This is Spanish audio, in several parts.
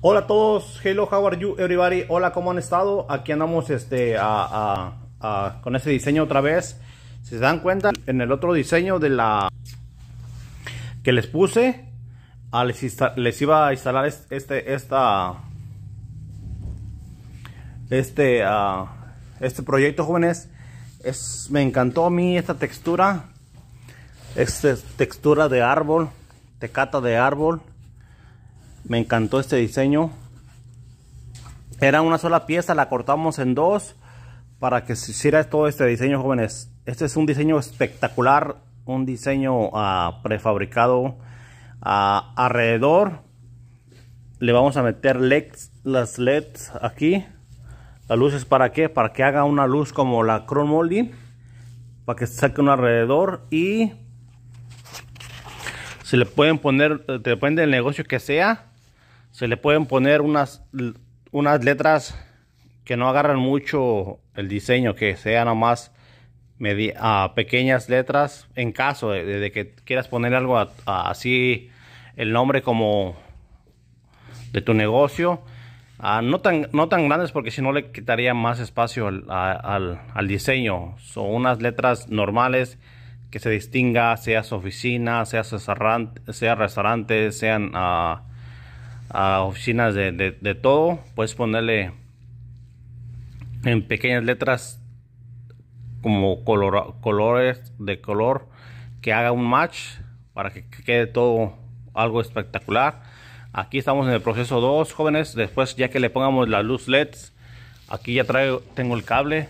Hola a todos, hello, how are you everybody? Hola, ¿cómo han estado? Aquí andamos este, con este diseño otra vez. Si se dan cuenta, en el otro diseño de la que les puse, ah, les, iba a instalar este, este, ah, este proyecto, jóvenes. Es, me encantó a mí esta textura, esta textura de árbol, tecata de árbol me encantó este diseño. Era una sola pieza, la cortamos en dos para que se hiciera todo este diseño, jóvenes. Este es un diseño espectacular, un diseño ah, prefabricado ah, alrededor. Le vamos a meter LEDs, las LEDs aquí. luz es para qué? Para que haga una luz como la Chrome molding. Para que saque un alrededor y se le pueden poner, eh, depende del negocio que sea, se le pueden poner unas, unas letras que no agarran mucho el diseño, que sean nomás más pequeñas letras en caso de, que quieras poner algo así, el nombre como de tu negocio. no, tan, no tan grandes porque si no le quitaría más espacio al, diseño. Son unas letras normales que se distinga, sea oficina, sea su restaurante, sea restaurante sean ah, a oficinas de, todo. Puedes ponerle en pequeñas letras como colores de color que haga un match para que quede todo algo espectacular. Aquí estamos en el proceso 2, jóvenes. Después ya que le pongamos la luz LEDs, aquí ya traigo, tengo el cable.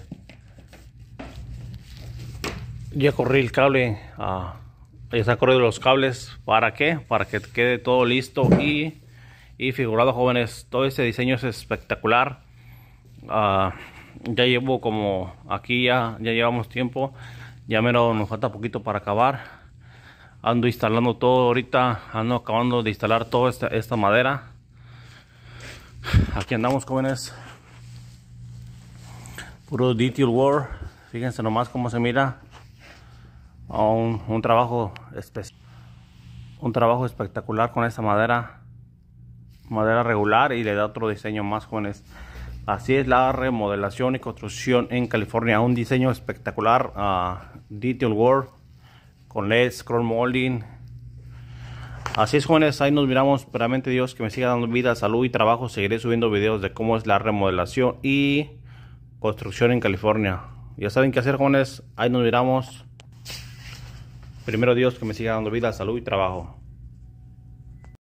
Ya corrí el cable, ya ah, ya está corrido los cables. ¿Para qué? Para que quede todo listo y y figurado jóvenes. Todo este diseño es espectacular. Ah, ya llevo como aquí ya, ya llevamos tiempo. Ya menos nos falta poquito para acabar. Ando instalando todo ahorita. Ando acabando de instalar toda esta, madera. Aquí andamos jóvenes. Puro detail work. Fíjense nomás cómo se mira. Ah, un trabajo especial un trabajo espectacular con esta madera madera regular y le da otro diseño más jóvenes. Así es la remodelación y construcción en California. Un diseño espectacular. a ah, detail World con LED, scroll molding. Así es jóvenes, ahí nos miramos. realmente Dios que me siga dando vida, salud y trabajo. Seguiré subiendo videos de cómo es la remodelación y construcción en California. Ya saben qué hacer jóvenes, ahí nos miramos. Primero Dios que me siga dando vida, salud y trabajo.